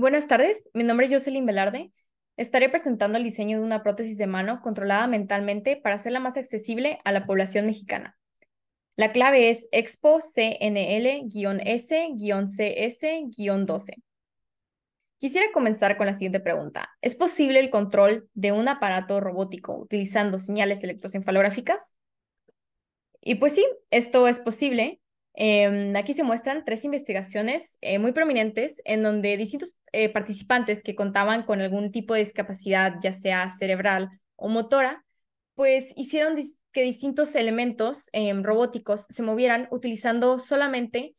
Buenas tardes, mi nombre es Jocelyn Velarde. Estaré presentando el diseño de una prótesis de mano controlada mentalmente para hacerla más accesible a la población mexicana. La clave es Expo CNL-S-CS-12. Quisiera comenzar con la siguiente pregunta. ¿Es posible el control de un aparato robótico utilizando señales electroencefalográficas? Y pues sí, esto es posible, Em, aquí se muestran tres investigaciones eh, muy prominentes en donde distintos eh, participantes que contaban con algún tipo de discapacidad, ya sea cerebral o motora, pues hicieron que distintos elementos em, robóticos se movieran utilizando solamente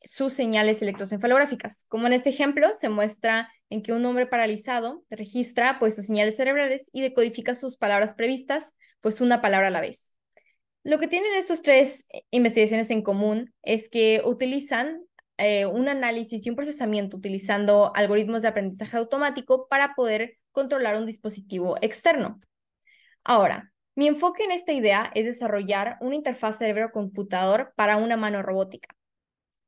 sus señales electroencefalográficas. Como en este ejemplo, se muestra en que un hombre paralizado registra pues sus señales cerebrales y decodifica sus palabras previstas, pues una palabra a la vez. Lo que tienen esos tres eh, investigaciones en común es que utilizan eh, un análisis y un procesamiento utilizando algoritmos de aprendizaje automático para poder controlar un dispositivo externo. Ahora, mi enfoque en esta idea es desarrollar una interfaz cerebro-computador para una mano robótica.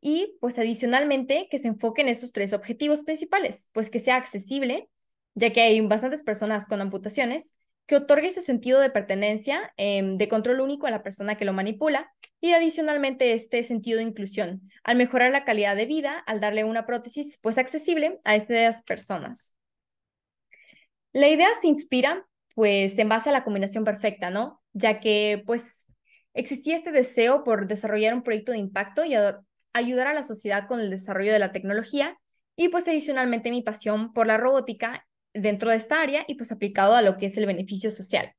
Y pues adicionalmente que se enfoque en esos tres objetivos principales, pues que sea accesible, ya que hay bastantes personas con amputaciones, que otorgue ese sentido de pertenencia, em, de control único a la persona que lo manipula y adicionalmente este sentido de inclusión, al mejorar la calidad de vida, al darle una prótesis pues accesible a estas personas. La idea se inspira pues en base a la combinación perfecta, ¿no? Ya que pues existía este deseo por desarrollar un proyecto de impacto y ayudar a la sociedad con el desarrollo de la tecnología y pues adicionalmente mi pasión por la robótica dentro de esta área y pues aplicado a lo que es el beneficio social.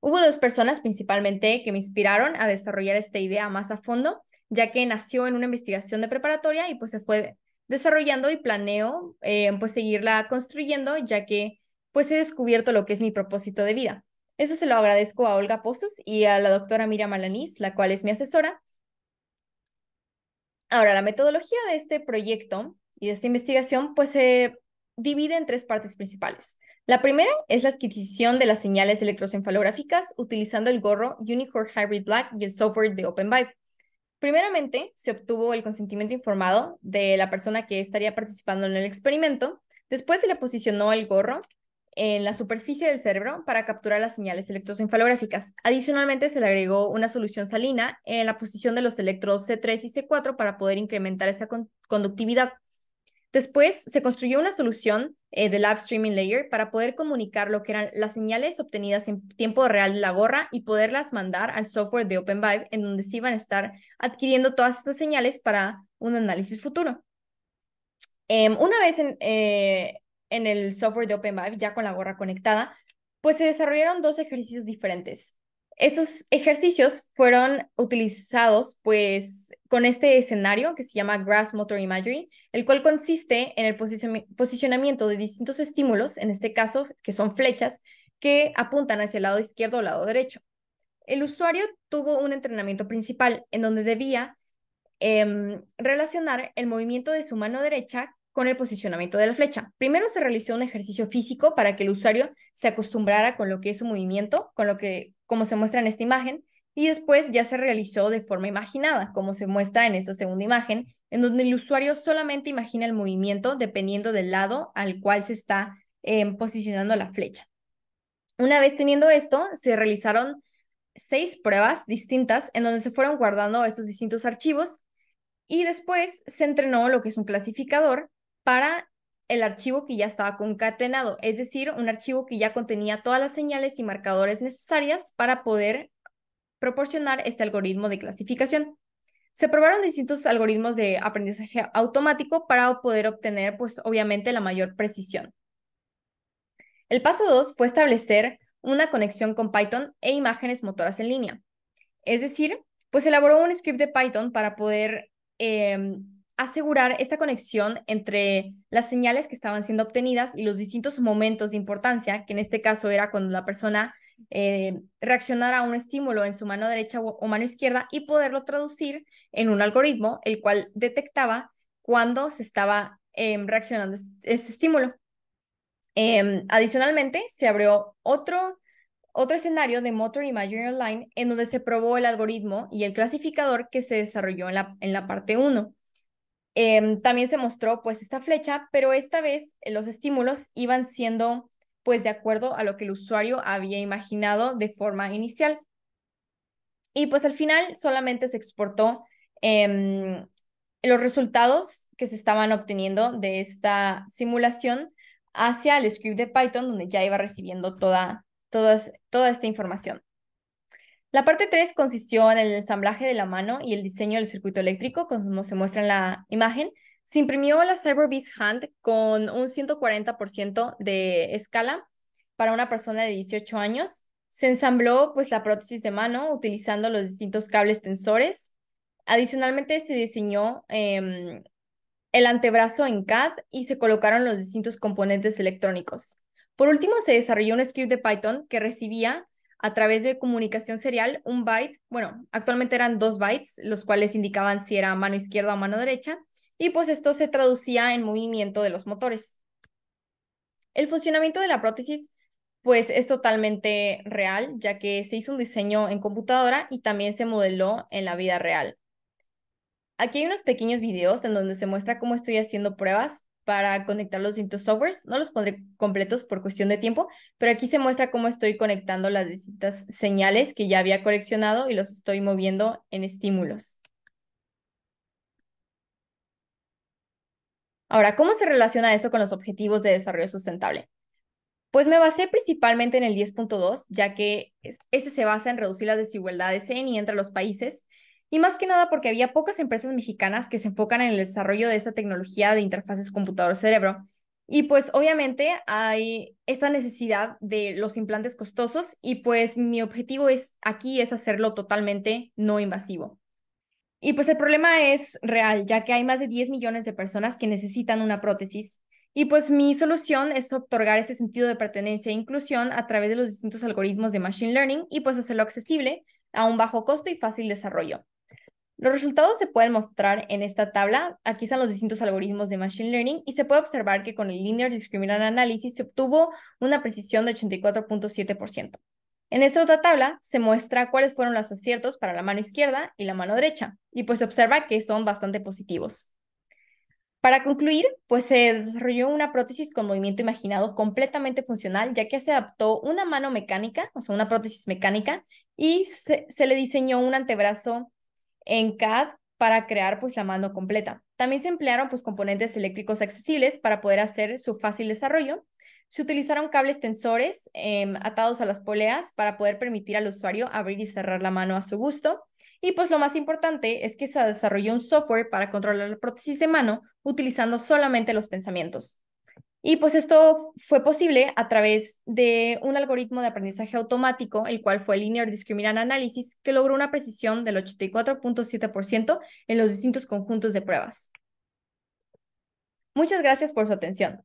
Hubo dos personas principalmente que me inspiraron a desarrollar esta idea más a fondo, ya que nació en una investigación de preparatoria y pues se fue desarrollando y planeo eh, pues seguirla construyendo, ya que pues he descubierto lo que es mi propósito de vida. Eso se lo agradezco a Olga Pozos y a la doctora Mira Malanís, la cual es mi asesora. Ahora, la metodología de este proyecto y de esta investigación pues se divide en tres partes principales. La primera es la adquisición de las señales electroencefalográficas utilizando el gorro Unicore Hybrid Black y el software de OpenVibe. Primeramente, se obtuvo el consentimiento informado de la persona que estaría participando en el experimento. Después se le posicionó el gorro en la superficie del cerebro para capturar las señales electroencefalográficas. Adicionalmente, se le agregó una solución salina en la posición de los electrodos C3 y C4 para poder incrementar esa conductividad. Después se construyó una solución eh, de Live Streaming Layer para poder comunicar lo que eran las señales obtenidas en tiempo real de la gorra y poderlas mandar al software de OpenVive, en donde se iban a estar adquiriendo todas esas señales para un análisis futuro. Em, una vez en, eh, en el software de OpenVive, ya con la gorra conectada, pues se desarrollaron dos ejercicios diferentes. Estos ejercicios fueron utilizados pues con este escenario que se llama Grass Motor Imagery, el cual consiste en el posicionamiento de distintos estímulos, en este caso que son flechas, que apuntan hacia el lado izquierdo o lado derecho. El usuario tuvo un entrenamiento principal en donde debía em, relacionar el movimiento de su mano derecha con el posicionamiento de la flecha. Primero se realizó un ejercicio físico para que el usuario se acostumbrara con lo que es su movimiento, con lo que como se muestra en esta imagen, y después ya se realizó de forma imaginada, como se muestra en esta segunda imagen, en donde el usuario solamente imagina el movimiento dependiendo del lado al cual se está em, posicionando la flecha. Una vez teniendo esto, se realizaron seis pruebas distintas en donde se fueron guardando estos distintos archivos y después se entrenó lo que es un clasificador para el archivo que ya estaba concatenado, es decir, un archivo que ya contenía todas las señales y marcadores necesarias para poder proporcionar este algoritmo de clasificación. Se probaron distintos algoritmos de aprendizaje automático para poder obtener, pues obviamente, la mayor precisión. El paso 2 fue establecer una conexión con Python e imágenes motoras en línea. Es decir, pues elaboró un script de Python para poder em, asegurar esta conexión entre las señales que estaban siendo obtenidas y los distintos momentos de importancia, que en este caso era cuando la persona eh, reaccionara a un estímulo en su mano derecha o mano izquierda y poderlo traducir en un algoritmo, el cual detectaba cuándo se estaba em, reaccionando este estímulo. Em, adicionalmente, se abrió otro, otro escenario de Motor Imagery Online en donde se probó el algoritmo y el clasificador que se desarrolló en la, en la parte 1. Em, también se mostró pues esta flecha, pero esta vez eh, los estímulos iban siendo pues de acuerdo a lo que el usuario había imaginado de forma inicial. Y pues al final solamente se exportó em, los resultados que se estaban obteniendo de esta simulación hacia el script de Python, donde ya iba recibiendo toda, todas, toda esta información. La parte 3 consistió en el ensamblaje de la mano y el diseño del circuito eléctrico, como se muestra en la imagen. Se imprimió la CyberBeast Hand con un 140% de escala para una persona de 18 años. Se ensambló pues la prótesis de mano utilizando los distintos cables tensores. Adicionalmente se diseñó em, el antebrazo en CAD y se colocaron los distintos componentes electrónicos. Por último, se desarrolló un script de Python que recibía a través de comunicación serial, un byte, bueno, actualmente eran dos bytes, los cuales indicaban si era mano izquierda o mano derecha, y pues esto se traducía en movimiento de los motores. El funcionamiento de la prótesis, pues es totalmente real, ya que se hizo un diseño en computadora y también se modeló en la vida real. Aquí hay unos pequeños videos en donde se muestra cómo estoy haciendo pruebas para conectar los distintos softwares. No los pondré completos por cuestión de tiempo, pero aquí se muestra cómo estoy conectando las distintas señales que ya había coleccionado y los estoy moviendo en estímulos. Ahora, ¿cómo se relaciona esto con los objetivos de desarrollo sustentable? Pues me basé principalmente en el 10.2, ya que ese se basa en reducir las desigualdades en y entre los países y más que nada porque había pocas empresas mexicanas que se enfocan en el desarrollo de esta tecnología de interfaces computador-cerebro. Y pues obviamente hay esta necesidad de los implantes costosos y pues mi objetivo es aquí es hacerlo totalmente no invasivo. Y pues el problema es real, ya que hay más de 10 millones de personas que necesitan una prótesis. Y pues mi solución es otorgar ese sentido de pertenencia e inclusión a través de los distintos algoritmos de Machine Learning y pues hacerlo accesible a un bajo costo y fácil desarrollo. Los resultados se pueden mostrar en esta tabla. Aquí están los distintos algoritmos de Machine Learning y se puede observar que con el Linear Discriminant Analysis se obtuvo una precisión de 84.7%. En esta otra tabla se muestra cuáles fueron los aciertos para la mano izquierda y la mano derecha, y pues se observa que son bastante positivos. Para concluir, pues se desarrolló una prótesis con movimiento imaginado completamente funcional, ya que se adaptó una mano mecánica, o sea, una prótesis mecánica, y se, se le diseñó un antebrazo en CAD para crear pues la mano completa. También se emplearon pues componentes eléctricos accesibles para poder hacer su fácil desarrollo. Se utilizaron cables tensores em, atados a las poleas para poder permitir al usuario abrir y cerrar la mano a su gusto. Y pues lo más importante es que se desarrolló un software para controlar la prótesis de mano utilizando solamente los pensamientos. Y pues esto fue posible a través de un algoritmo de aprendizaje automático, el cual fue Linear Discriminant Analysis, que logró una precisión del 84.7% en los distintos conjuntos de pruebas. Muchas gracias por su atención.